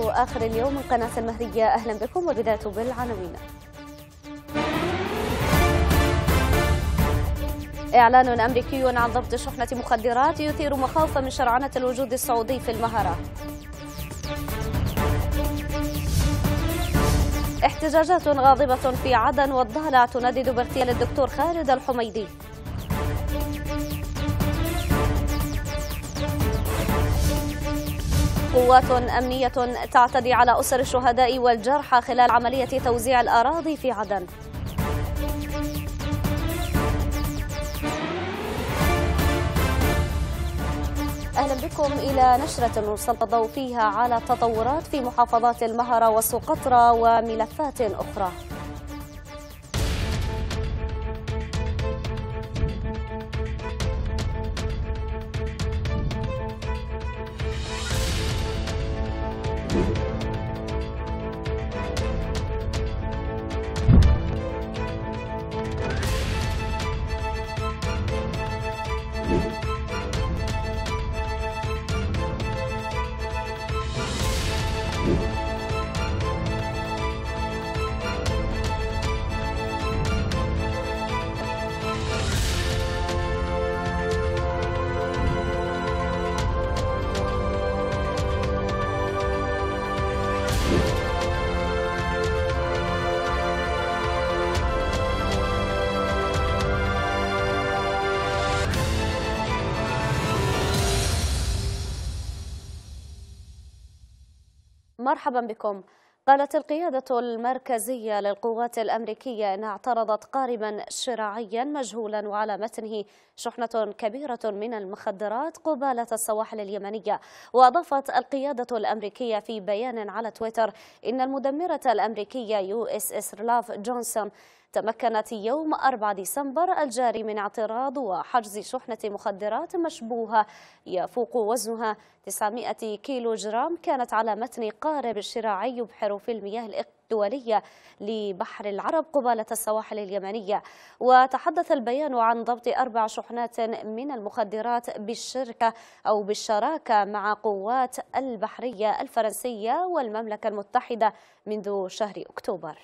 آخر اليوم من قناة المهرية أهلا بكم وبداية بالعناوين إعلان أمريكي عن ضبط شحنة مخدرات يثير مخاوف من شرعنة الوجود السعودي في المهارات احتجاجات غاضبة في عدن والضالع تندد باغتيال الدكتور خالد الحميدي قوات أمنية تعتدي على أسر الشهداء والجرحى خلال عملية توزيع الأراضي في عدن أهلا بكم إلى نشرة نسلط الضوء فيها على التطورات في محافظات المهرة وسقطرى وملفات أخرى مرحبا بكم قالت القيادة المركزية للقوات الأمريكية إن اعترضت قاربا شراعيا مجهولا وعلى متنه شحنة كبيرة من المخدرات قبالة السواحل اليمنية وأضافت القيادة الأمريكية في بيان على تويتر إن المدمرة الأمريكية يو اس اس لاف جونسون تمكنت يوم 4 ديسمبر الجاري من اعتراض وحجز شحنة مخدرات مشبوهة يفوق وزنها 900 كيلو جرام كانت على متن قارب شراعي يبحر في المياه الإقليمية الدولية لبحر العرب قبالة السواحل اليمنية وتحدث البيان عن ضبط أربع شحنات من المخدرات بالشركة أو بالشراكة مع قوات البحرية الفرنسية والمملكة المتحدة منذ شهر أكتوبر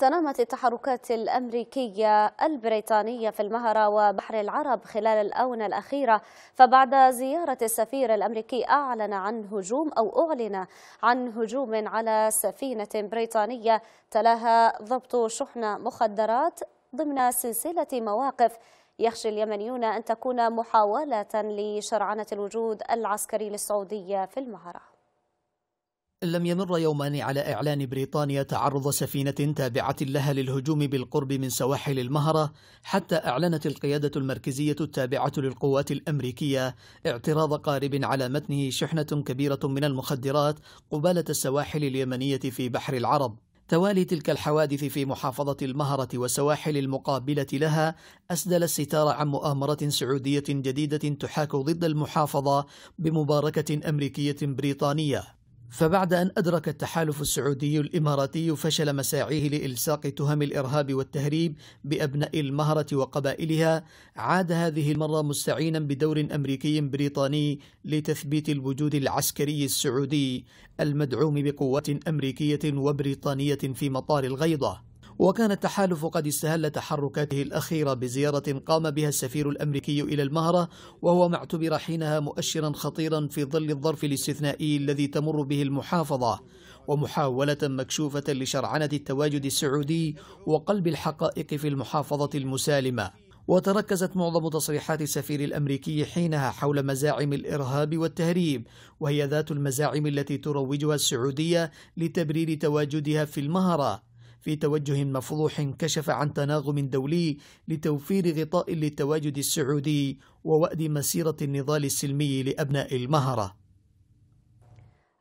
تنامت التحركات الأمريكية البريطانية في المهرة وبحر العرب خلال الآونة الأخيرة فبعد زيارة السفير الأمريكي أعلن عن هجوم أو أعلن عن هجوم على سفينة بريطانية تلاها ضبط شحنة مخدرات ضمن سلسلة مواقف يخشى اليمنيون أن تكون محاولة لشرعنة الوجود العسكري للسعودية في المهرة لم يمر يومان على إعلان بريطانيا تعرض سفينة تابعة لها للهجوم بالقرب من سواحل المهرة حتى أعلنت القيادة المركزية التابعة للقوات الأمريكية اعتراض قارب على متنه شحنة كبيرة من المخدرات قبالة السواحل اليمنية في بحر العرب توالي تلك الحوادث في محافظة المهرة وسواحل المقابلة لها أسدل الستار عن مؤامرة سعودية جديدة تحاك ضد المحافظة بمباركة أمريكية بريطانية فبعد أن أدرك التحالف السعودي الإماراتي فشل مساعيه لإلصاق تهم الإرهاب والتهريب بأبناء المهرة وقبائلها عاد هذه المرة مستعينا بدور أمريكي بريطاني لتثبيت الوجود العسكري السعودي المدعوم بقوات أمريكية وبريطانية في مطار الغيضة وكان التحالف قد استهل تحركاته الأخيرة بزيارة قام بها السفير الأمريكي إلى المهرة وهو ما اعتبر حينها مؤشرا خطيرا في ظل الظرف الاستثنائي الذي تمر به المحافظة ومحاولة مكشوفة لشرعنة التواجد السعودي وقلب الحقائق في المحافظة المسالمة وتركزت معظم تصريحات السفير الامريكي حينها حول مزاعم الارهاب والتهريب وهي ذات المزاعم التي تروجها السعوديه لتبرير تواجدها في المهره في توجه مفضوح كشف عن تناغم دولي لتوفير غطاء للتواجد السعودي ووأد مسيرة النضال السلمي لأبناء المهرة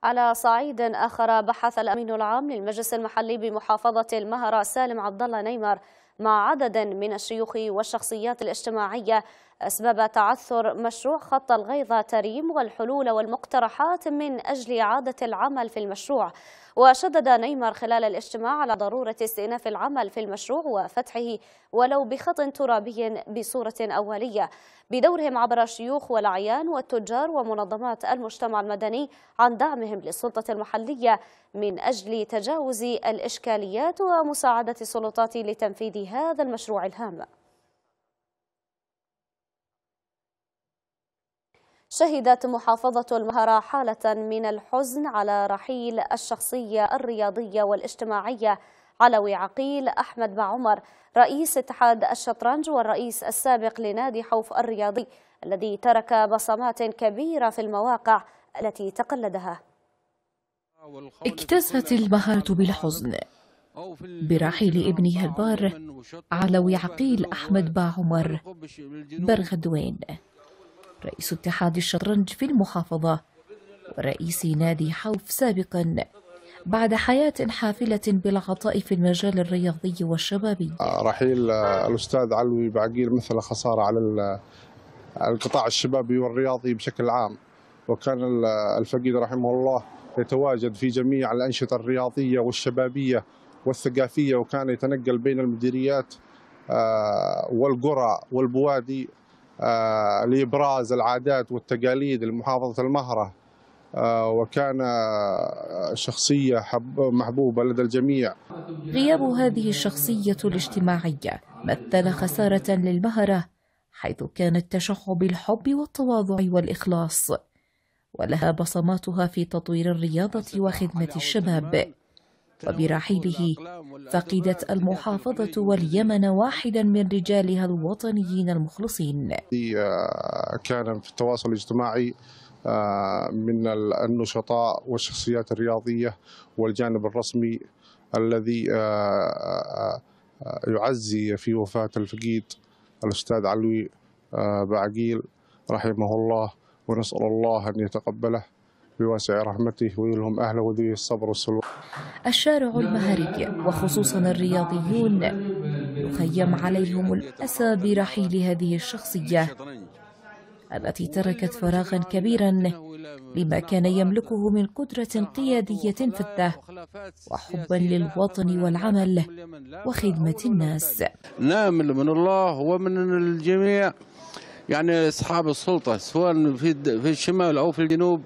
على صعيد آخر بحث الأمين العام للمجلس المحلي بمحافظة المهرة سالم عبد الله نيمر مع عدد من الشيوخ والشخصيات الاجتماعية أسباب تعثر مشروع خط الغيظة تريم والحلول والمقترحات من أجل إعادة العمل في المشروع وشدد نيمار خلال الاجتماع على ضرورة استئناف العمل في المشروع وفتحه ولو بخط ترابي بصورة أولية بدورهم عبر الشيوخ والأعيان والتجار ومنظمات المجتمع المدني عن دعمهم للسلطة المحلية من أجل تجاوز الإشكاليات ومساعدة السلطات لتنفيذ هذا المشروع الهام شهدت محافظة المهرة حالة من الحزن على رحيل الشخصية الرياضية والاجتماعية علوي عقيل أحمد بعمر رئيس اتحاد الشطرنج والرئيس السابق لنادي حوف الرياضي الذي ترك بصمات كبيرة في المواقع التي تقلدها اكتست المهرة بالحزن برحيل ابنها البار علوي عقيل أحمد باعمر برغدوين رئيس اتحاد الشطرنج في المحافظة ورئيس نادي حوف سابقا بعد حياة حافلة بالعطاء في المجال الرياضي والشبابي آه، رحيل آه، الأستاذ علوي بعقيل مثل خسارة على القطاع الشبابي والرياضي بشكل عام وكان الفقيد رحمه الله يتواجد في جميع الأنشطة الرياضية والشبابية والثقافية وكان يتنقل بين المديريات آه، والقرى والبوادي آه، لإبراز العادات والتقاليد لمحافظة المهرة آه، وكان آه، شخصية محبوبة لدى الجميع غياب هذه الشخصية الاجتماعية مثل خسارة للمهرة حيث كانت تشح بالحب والتواضع والإخلاص ولها بصماتها في تطوير الرياضة وخدمة الشباب وبرحيله فقدت المحافظة واليمن واحدا من رجالها الوطنيين المخلصين آه، كان في التواصل الاجتماعي آه، من النشطاء والشخصيات الرياضية والجانب الرسمي الذي آه، يعزي في وفاة الفقيد الأستاذ علوي بعقيل رحمه الله ونسأل الله أن يتقبله بواسع رحمته ويلهم أهله ذي الصبر والسلوك الشارع المهري وخصوصا الرياضيون يخيم عليهم الأسى برحيل هذه الشخصية التي تركت فراغا كبيرا لما كان يملكه من قدرة قيادية فتة وحبا للوطن والعمل وخدمة الناس نامل من الله ومن الجميع يعني أصحاب السلطة سواء في الشمال أو في الجنوب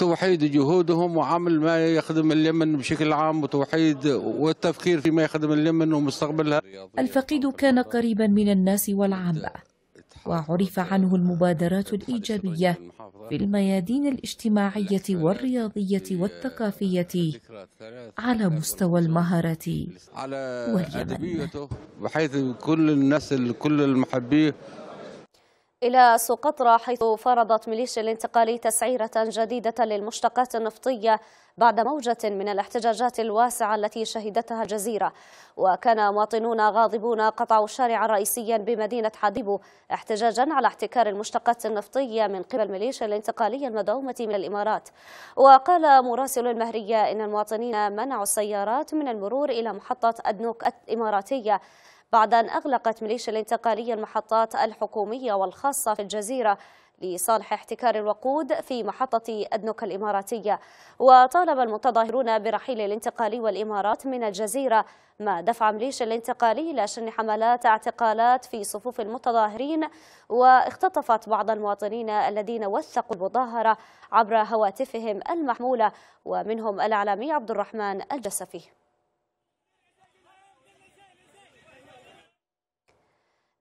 توحيد جهودهم وعمل ما يخدم اليمن بشكل عام وتوحيد والتفكير فيما يخدم اليمن ومستقبلها الفقيد كان قريبا من الناس والعامة وعرف عنه المبادرات الإيجابية في الميادين الاجتماعية والرياضية والثقافية على مستوى المهارات واليمن بحيث كل الناس كل المحبيه إلى سقطرى حيث فرضت ميليشيا الانتقالي تسعيرة جديدة للمشتقات النفطية بعد موجة من الاحتجاجات الواسعة التي شهدتها الجزيرة وكان مواطنون غاضبون قطعوا شارعا رئيسيا بمدينة حديبو احتجاجا على احتكار المشتقات النفطية من قبل ميليشيا الانتقالية المدعومة من الإمارات وقال مراسل المهرية إن المواطنين منعوا السيارات من المرور إلى محطة أدنوك الإماراتية بعد أن أغلقت ميليشيا الانتقالية المحطات الحكومية والخاصة في الجزيرة لصالح احتكار الوقود في محطة أدنوك الإماراتية وطالب المتظاهرون برحيل الانتقالي والإمارات من الجزيرة ما دفع مليشيا الانتقالي إلى شن حملات اعتقالات في صفوف المتظاهرين واختطفت بعض المواطنين الذين وثقوا المظاهرة عبر هواتفهم المحمولة ومنهم الإعلامي عبد الرحمن الجسفي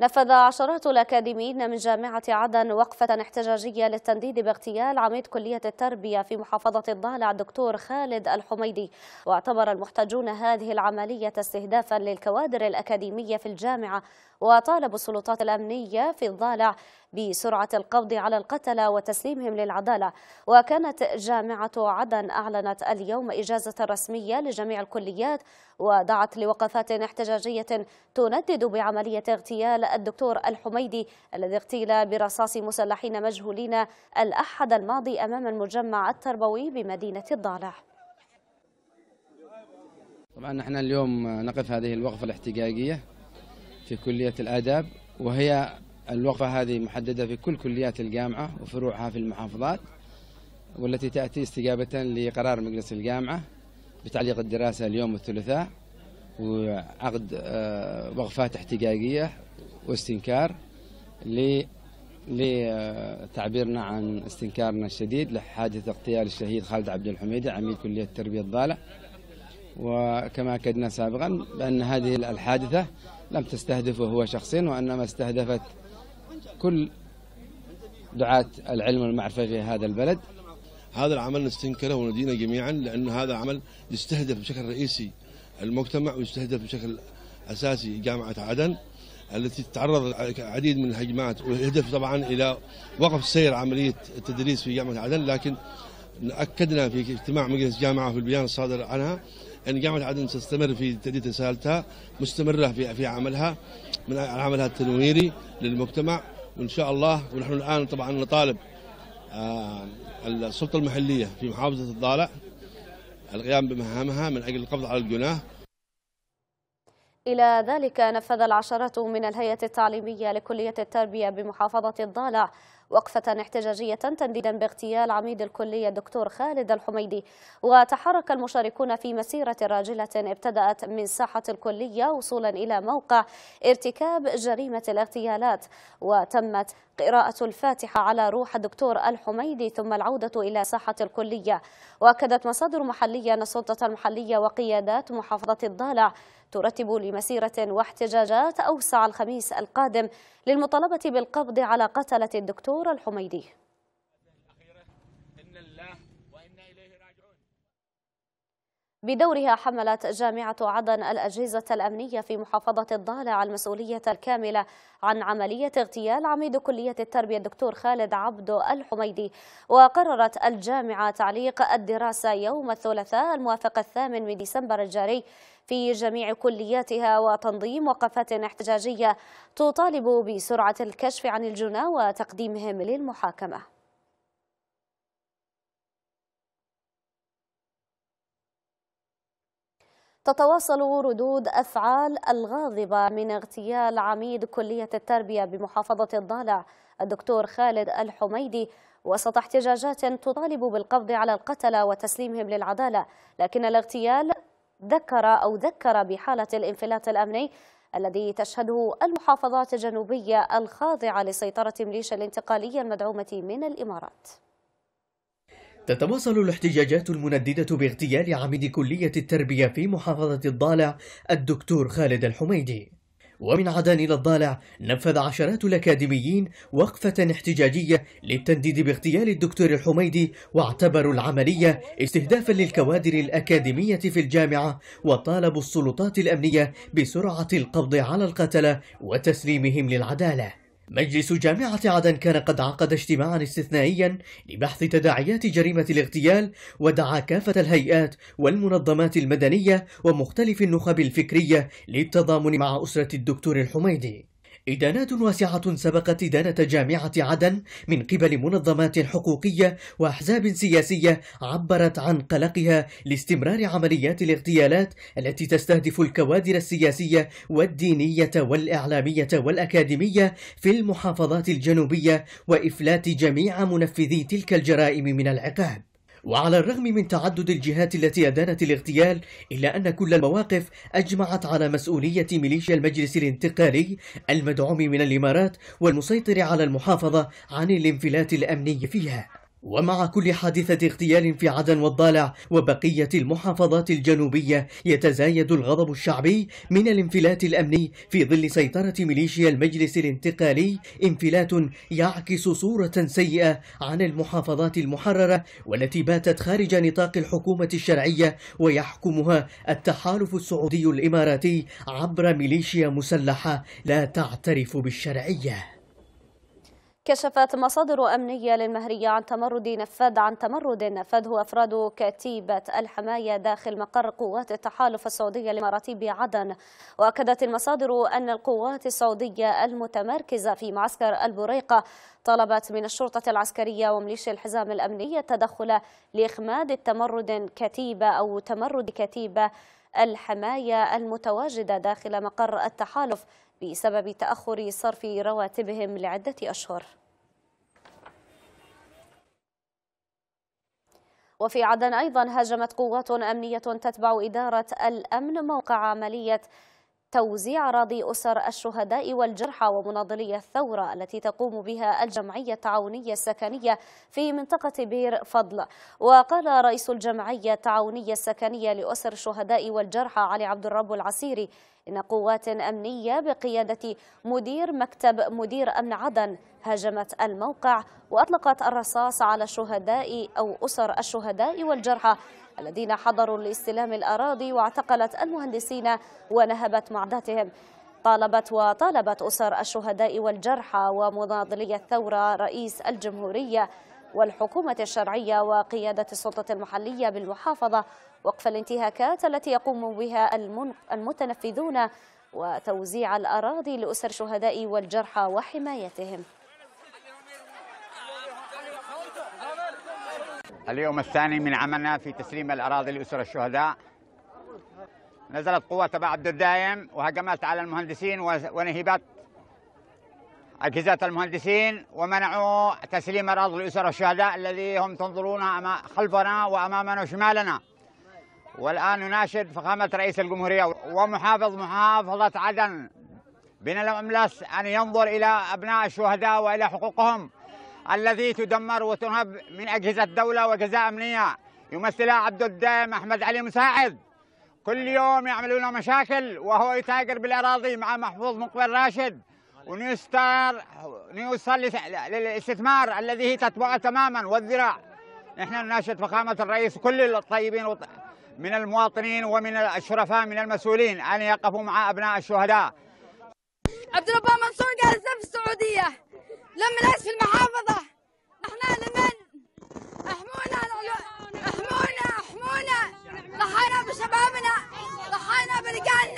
نفذ عشرات الأكاديميين من جامعة عدن وقفة احتجاجية للتنديد باغتيال عميد كلية التربية في محافظة الضالع الدكتور خالد الحميدي واعتبر المحتجون هذه العملية استهدافا للكوادر الأكاديمية في الجامعة وطالبوا السلطات الأمنية في الضالع بسرعة القبض على القتلة وتسليمهم للعدالة وكانت جامعة عدن أعلنت اليوم إجازة رسمية لجميع الكليات ودعت لوقفات احتجاجية تندد بعملية اغتيال الدكتور الحميدي الذي اغتيل برصاص مسلحين مجهولين الأحد الماضي أمام المجمع التربوي بمدينة الضالع طبعا نحن اليوم نقف هذه الوقفة الاحتجاجية في كلية الآداب وهي الوقفة هذه محددة في كل كليات الجامعة وفروعها في المحافظات والتي تأتي استجابة لقرار مجلس الجامعة بتعليق الدراسة اليوم الثلاثاء وعقد آه، وقفات احتجاجية واستنكار لتعبيرنا آه، عن استنكارنا الشديد لحادث اغتيال الشهيد خالد عبد الحميدي عميد كلية التربية الضالة وكما أكدنا سابقا بأن هذه الحادثة لم تستهدفه هو شخصيا وإنما استهدفت كل دعاة العلم والمعرفة في هذا البلد هذا العمل نستنكره وندينه جميعا لأن هذا العمل يستهدف بشكل رئيسي المجتمع ويستهدف بشكل أساسي جامعة عدن التي تتعرض العديد من الهجمات ويهدف طبعا إلى وقف سير عملية التدريس في جامعة عدن لكن أكدنا في اجتماع مجلس جامعة في البيان الصادر عنها ان جامعه عدن تستمر في تاديه رسالتها مستمره في في عملها من عملها التنويري للمجتمع وان شاء الله ونحن الان طبعا نطالب آه، السلطه المحليه في محافظه الضالع القيام بمهامها من اجل القبض على الجناه إلى ذلك نفذ العشرات من الهيئة التعليمية لكلية التربية بمحافظة الضالع وقفة احتجاجية تنديدا باغتيال عميد الكلية الدكتور خالد الحميدي وتحرك المشاركون في مسيرة راجلة ابتدأت من ساحة الكلية وصولا إلى موقع ارتكاب جريمة الاغتيالات وتمت قراءة الفاتحة على روح الدكتور الحميدي ثم العودة إلى ساحة الكلية وأكدت مصادر محلية أن السلطة المحلية وقيادات محافظة الضالع ترتب لمسيرة واحتجاجات أوسع الخميس القادم للمطالبة بالقبض على قتلة الدكتور الدكتور الحميدي بدورها حملت جامعة عدن الأجهزة الأمنية في محافظة الضالع المسؤولية الكاملة عن عملية اغتيال عميد كلية التربية الدكتور خالد عبدو الحميدي وقررت الجامعة تعليق الدراسة يوم الثلاثاء الموافق الثامن من ديسمبر الجاري في جميع كلياتها وتنظيم وقفات احتجاجية تطالب بسرعة الكشف عن الجنى وتقديمهم للمحاكمة تتواصل ردود أفعال الغاضبة من اغتيال عميد كلية التربية بمحافظة الضالع الدكتور خالد الحميدي وسط احتجاجات تطالب بالقبض على القتلة وتسليمهم للعدالة لكن الاغتيال ذكر أو ذكر بحالة الانفلات الأمني الذي تشهده المحافظات الجنوبية الخاضعة لسيطرة ميليشيا الانتقالية المدعومة من الإمارات تتواصل الاحتجاجات المنددة باغتيال عميد كلية التربية في محافظة الضالع الدكتور خالد الحميدي ومن عدن إلى الضالع نفذ عشرات الأكاديميين وقفة احتجاجية للتنديد باغتيال الدكتور الحميدي واعتبروا العملية استهدافا للكوادر الأكاديمية في الجامعة وطالبوا السلطات الأمنية بسرعة القبض على القتلة وتسليمهم للعدالة مجلس جامعة عدن كان قد عقد اجتماعا استثنائيا لبحث تداعيات جريمة الاغتيال ودعا كافة الهيئات والمنظمات المدنية ومختلف النخب الفكرية للتضامن مع أسرة الدكتور الحميدي إدانات واسعة سبقت إدانة جامعة عدن من قبل منظمات حقوقية وأحزاب سياسية عبرت عن قلقها لاستمرار عمليات الاغتيالات التي تستهدف الكوادر السياسية والدينية والإعلامية والأكاديمية في المحافظات الجنوبية وإفلات جميع منفذي تلك الجرائم من العقاب. وعلى الرغم من تعدد الجهات التي أدانت الاغتيال إلا أن كل المواقف أجمعت على مسؤولية ميليشيا المجلس الانتقالي المدعوم من الإمارات والمسيطر على المحافظة عن الانفلات الأمني فيها ومع كل حادثة اغتيال في عدن والضالع وبقية المحافظات الجنوبية يتزايد الغضب الشعبي من الانفلات الأمني في ظل سيطرة ميليشيا المجلس الانتقالي انفلات يعكس صورة سيئة عن المحافظات المحررة والتي باتت خارج نطاق الحكومة الشرعية ويحكمها التحالف السعودي الإماراتي عبر ميليشيا مسلحة لا تعترف بالشرعية كشفت مصادر أمنية للمهرية عن تمرد نفاذ عن تمرد نفذه أفراد كتيبة الحماية داخل مقر قوات التحالف السعودية الإماراتي بعدن وأكدت المصادر أن القوات السعودية المتمركزة في معسكر البريقة طلبت من الشرطة العسكرية وميليشيا الحزام الأمنية التدخل لإخماد التمرد كتيبة أو تمرد كتيبة الحماية المتواجدة داخل مقر التحالف بسبب تأخر صرف رواتبهم لعدة أشهر وفي عدن أيضا هاجمت قوات أمنية تتبع إدارة الأمن موقع عملية توزيع أراضي أسر الشهداء والجرحى ومناضلي الثورة التي تقوم بها الجمعية التعاونية السكنية في منطقة بير فضل وقال رئيس الجمعية التعاونية السكنية لأسر الشهداء والجرحى علي عبد الرب العسيري إن قوات أمنية بقيادة مدير مكتب مدير أمن عدن هاجمت الموقع وأطلقت الرصاص على الشهداء أو أسر الشهداء والجرحى الذين حضروا لاستلام الأراضي واعتقلت المهندسين ونهبت معداتهم طالبت وطالبت أسر الشهداء والجرحى ومناضلي الثورة رئيس الجمهورية والحكومة الشرعية وقيادة السلطة المحلية بالمحافظة وقف الانتهاكات التي يقوم بها المتنفذون وتوزيع الأراضي لأسر الشهداء والجرحى وحمايتهم اليوم الثاني من عملنا في تسليم الأراضي لأسر الشهداء نزلت قوة تبع الدائم وهجمت على المهندسين ونهبت أجهزة المهندسين ومنعوا تسليم أراضي الأسر الشهداء الذي هم تنظرون خلفنا وأمامنا وشمالنا والآن نناشد فخامة رئيس الجمهورية ومحافظ محافظة عدن من الأملس أن ينظر إلى أبناء الشهداء وإلى حقوقهم الذي تدمر وتنهب من أجهزة الدوله وأجهزة أمنية يمثلها عبد الدائم أحمد علي مساعد كل يوم يعملون مشاكل وهو يتاجر بالأراضي مع محفوظ مقبل راشد ونستار نوصل للاستثمار الذي هي تتبعه تماما والذراع نحن نناشد فخامة الرئيس كل الطيبين من المواطنين ومن الشرفاء من المسؤولين أن يقفوا مع أبناء الشهداء عبد الرباه منصور قال في السعودية لما ناس في المحافظة نحن لمن أحمونا أحمونا أحمونا ضحينا بشبابنا ضحينا برجالنا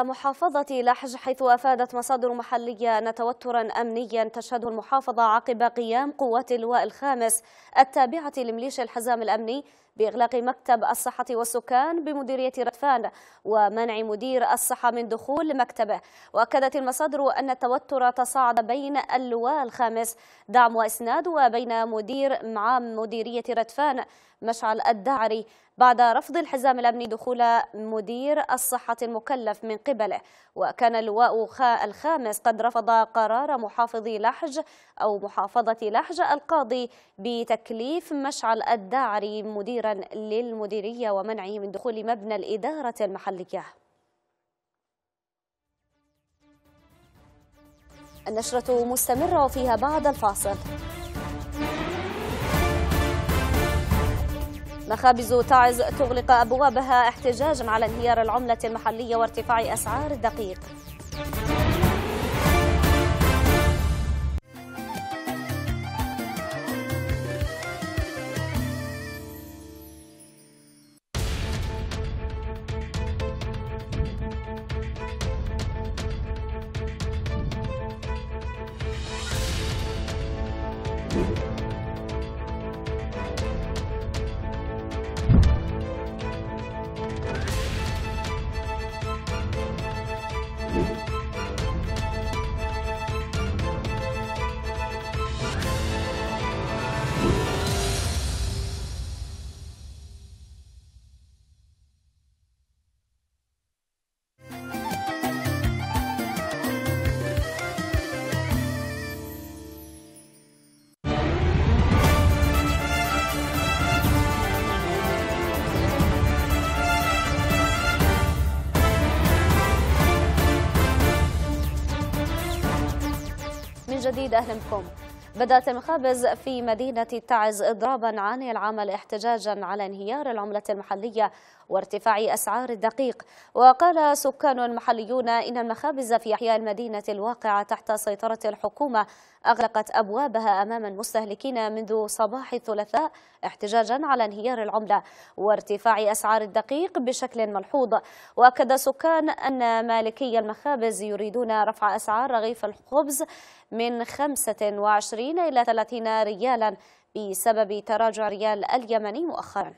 إلى محافظة لحج حيث أفادت مصادر محلية أن توترا أمنيا تشهده المحافظة عقب قيام قوات اللواء الخامس التابعة لميليشيا الحزام الأمني بإغلاق مكتب الصحة والسكان بمديرية ردفان ومنع مدير الصحة من دخول مكتبه وأكدت المصادر أن التوتر تصاعد بين اللواء الخامس دعم وإسناد وبين مدير عام مديرية ردفان مشعل الدعري بعد رفض الحزام الأمني دخول مدير الصحة المكلف من قبله وكان اللواء الخامس قد رفض قرار محافظ لحج أو محافظة لحج القاضي بتكليف تكليف مشعل الداعري مديرا للمديرية ومنعه من دخول مبنى الإدارة المحلية النشرة مستمرة وفيها بعد الفاصل مخابز تعز تغلق أبوابها احتجاجا على انهيار العملة المحلية وارتفاع أسعار الدقيق جديد أهلا بكم بدأت المخابز في مدينة تعز إضرابا عن العمل احتجاجا على انهيار العملة المحلية وارتفاع أسعار الدقيق وقال سكان محليون إن المخابز في أحياء المدينة الواقعة تحت سيطرة الحكومة أغلقت أبوابها أمام المستهلكين منذ صباح الثلاثاء احتجاجا على انهيار العملة وارتفاع أسعار الدقيق بشكل ملحوظ وأكد سكان أن مالكي المخابز يريدون رفع أسعار رغيف الخبز من 25 إلى 30 ريالا بسبب تراجع ريال اليمني مؤخرا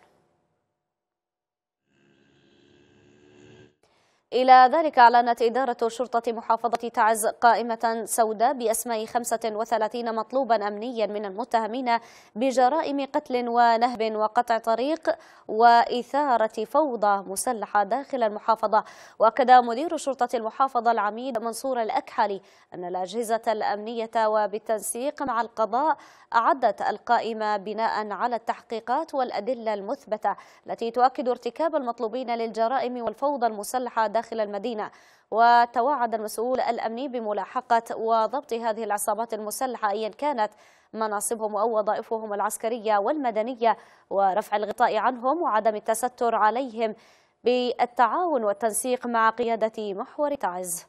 إلى ذلك أعلنت إدارة شرطة محافظة تعز قائمة سوداء بأسماء 35 مطلوبا أمنيا من المتهمين بجرائم قتل ونهب وقطع طريق وإثارة فوضى مسلحة داخل المحافظة وأكد مدير شرطة المحافظة العميد منصور الأكحلي أن الأجهزة الأمنية وبالتنسيق مع القضاء أعدت القائمة بناء على التحقيقات والأدلة المثبتة التي تؤكد ارتكاب المطلوبين للجرائم والفوضى المسلحة داخل داخل المدينة وتوعد المسؤول الأمني بملاحقة وضبط هذه العصابات المسلحة أيا كانت مناصبهم أو وظائفهم العسكرية والمدنية ورفع الغطاء عنهم وعدم التستر عليهم بالتعاون والتنسيق مع قيادة محور تعز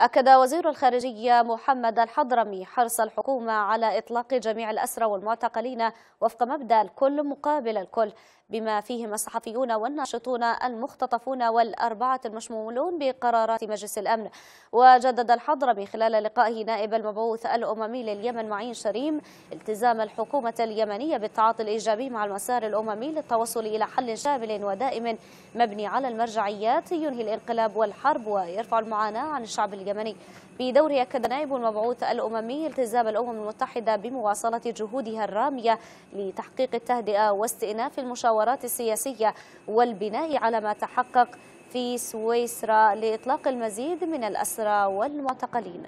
أكد وزير الخارجية محمد الحضرمي حرص الحكومة على إطلاق جميع الأسرى والمعتقلين وفق مبدأ الكل مقابل الكل بما فيهم الصحفيون والناشطون المختطفون والأربعة المشمولون بقرارات مجلس الأمن وجدد من خلال لقائه نائب المبعوث الأممي لليمن معين شريم التزام الحكومة اليمنية بالتعاطي الإيجابي مع المسار الأممي للتوصل إلى حل شامل ودائم مبني على المرجعيات ينهي الانقلاب والحرب ويرفع المعاناة عن الشعب اليمني بدوره أكد نائب المبعوث الأممي التزام الأمم المتحدة بمواصلة جهودها الرامية لتحقيق التهدئة واستئناف المشاورات المحاورات السياسية والبناء على ما تحقق في سويسرا لإطلاق المزيد من الأسرى والمعتقلين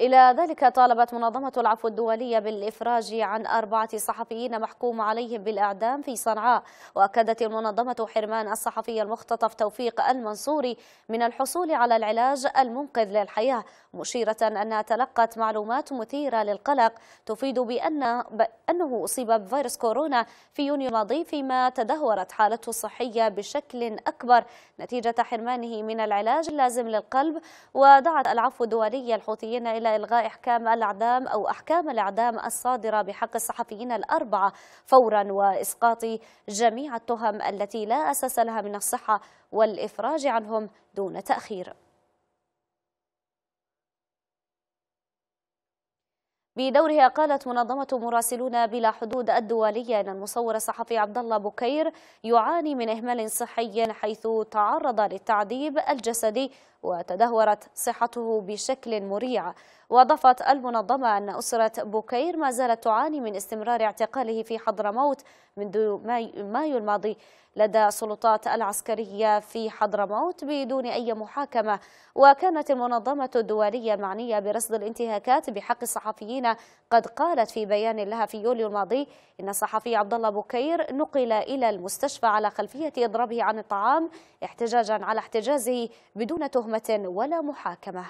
إلى ذلك طالبت منظمة العفو الدولية بالإفراج عن أربعة صحفيين محكوم عليهم بالإعدام في صنعاء وأكدت المنظمة حرمان الصحفي المختطف توفيق المنصوري من الحصول على العلاج المنقذ للحياة مشيرة أنها تلقت معلومات مثيرة للقلق تفيد بأن بأنه أصيب بفيروس كورونا في يونيو الماضي فيما تدهورت حالته الصحية بشكل أكبر نتيجة حرمانه من العلاج اللازم للقلب ودعت العفو الدولي الحوثيين إلى إلغاء إحكام الإعدام أو أحكام الإعدام الصادرة بحق الصحفيين الأربعة فورا وإسقاط جميع التهم التي لا أساس لها من الصحة والإفراج عنهم دون تأخير بدورها قالت منظمة مراسلون بلا حدود الدولية أن المصور الصحفي عبد الله بكير يعاني من إهمال صحي حيث تعرض للتعذيب الجسدي وتدهورت صحته بشكل مريع وأضافت المنظمة أن أسرة بوكير ما زالت تعاني من استمرار اعتقاله في حضرموت منذ مايو الماضي لدى السلطات العسكرية في حضرموت بدون أي محاكمة وكانت المنظمة الدولية معنية برصد الانتهاكات بحق الصحفيين قد قالت في بيان لها في يوليو الماضي إن الصحفي عبد الله بكير نقل إلى المستشفى على خلفية إضرابه عن الطعام احتجاجا على احتجازه بدون تهمة ولا محاكمة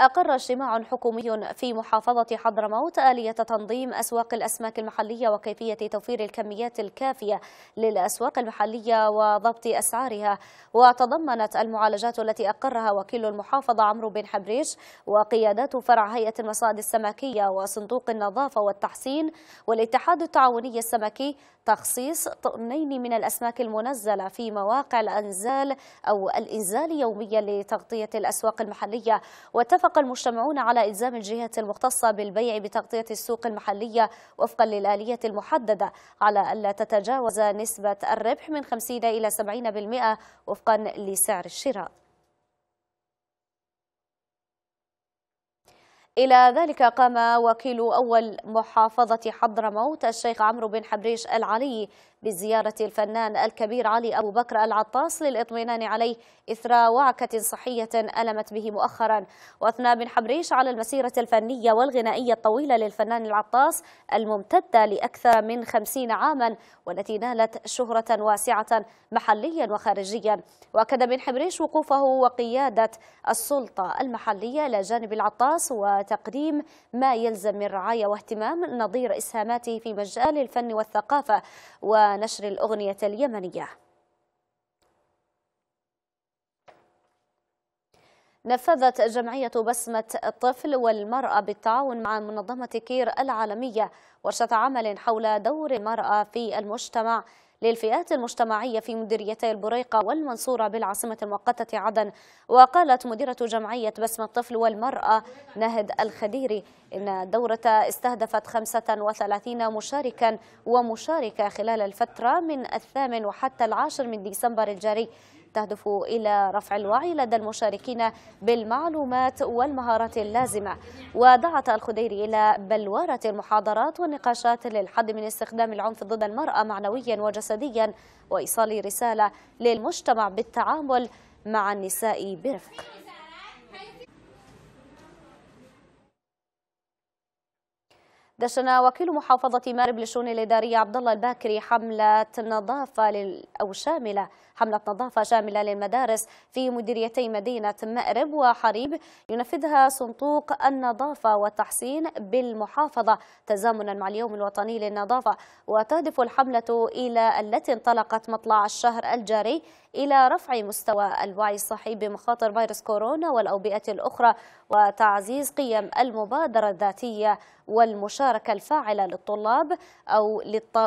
أقر اجتماع حكومي في محافظة حضرموت آلية تنظيم أسواق الأسماك المحلية وكيفية توفير الكميات الكافية للأسواق المحلية وضبط أسعارها وتضمنت المعالجات التي أقرها وكيل المحافظة عمرو بن حبريش وقيادات فرع هيئة المصائد السمكية وصندوق النظافة والتحسين والاتحاد التعاوني السمكي تخصيص طنين من الأسماك المنزلة في مواقع الأنزال أو الإنزال يوميا لتغطية الأسواق المحلية واتفق وافق المجتمعون على إلزام الجهة المختصة بالبيع بتغطية السوق المحلية وفقا للآلية المحددة على ألا تتجاوز نسبة الربح من 50 إلى 70% وفقا لسعر الشراء إلى ذلك قام وكيل أول محافظة حضرموت الشيخ عمرو بن حبريش العلي بزيارة الفنان الكبير علي أبو بكر العطاس للإطمئنان عليه إثر وعكة صحية ألمت به مؤخرا وأثنى بن حبريش على المسيرة الفنية والغنائية الطويلة للفنان العطاس الممتدة لأكثر من خمسين عاما والتي نالت شهرة واسعة محليا وخارجيا وأكد بن حبريش وقوفه وقيادة السلطة المحلية إلى جانب العطاس وتقديم ما يلزم من رعاية واهتمام نظير إسهاماته في مجال الفن والثقافة و نشر الأغنية اليمنية نفذت جمعية بسمة الطفل والمرأة بالتعاون مع منظمة كير العالمية ورشة عمل حول دور المرأة في المجتمع للفئات المجتمعية في مديريتي البريقة والمنصورة بالعاصمة المؤقتة عدن وقالت مديرة جمعية بسم الطفل والمرأة نهد الخديري إن الدورة استهدفت 35 مشاركا ومشاركة خلال الفترة من الثامن وحتى العاشر من ديسمبر الجاري تهدف إلى رفع الوعي لدى المشاركين بالمعلومات والمهارات اللازمة ودعت الخديري إلى بلورة المحاضرات والنقاشات للحد من استخدام العنف ضد المرأة معنويا وجسديا وإيصال رسالة للمجتمع بالتعامل مع النساء برفق دشن وكيل محافظة مارب للشؤون الإدارية عبد الله الباكري حملة نظافة لل... أو شاملة حملة نظافة شاملة للمدارس في مديريتي مدينة مأرب وحريب ينفذها صندوق النظافة والتحسين بالمحافظة تزامنا مع اليوم الوطني للنظافة وتهدف الحملة إلى التي انطلقت مطلع الشهر الجاري إلى رفع مستوى الوعي الصحي بمخاطر فيروس كورونا والأوبئة الأخرى وتعزيز قيم المبادرة الذاتية والمشاركة المشاركة الفاعلة للطلاب أو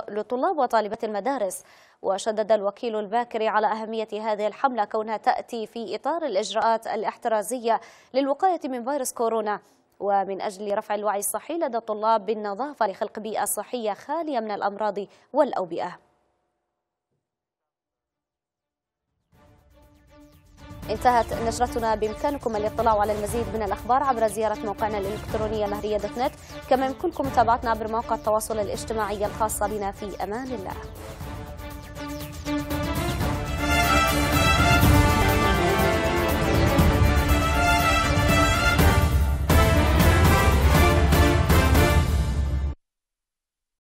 لطلاب وطالبات المدارس وشدد الوكيل الباكري على أهمية هذه الحملة كونها تأتي في إطار الإجراءات الاحترازية للوقاية من فيروس كورونا ومن أجل رفع الوعي الصحي لدى الطلاب بالنظافة لخلق بيئة صحية خالية من الأمراض والأوبئة انتهت نشرتنا بإمكانكم الاطلاع على المزيد من الأخبار عبر زيارة موقعنا الإلكترونية مهرية دوت نت كما يمكنكم متابعتنا عبر مواقع التواصل الاجتماعي الخاصة بنا في أمان الله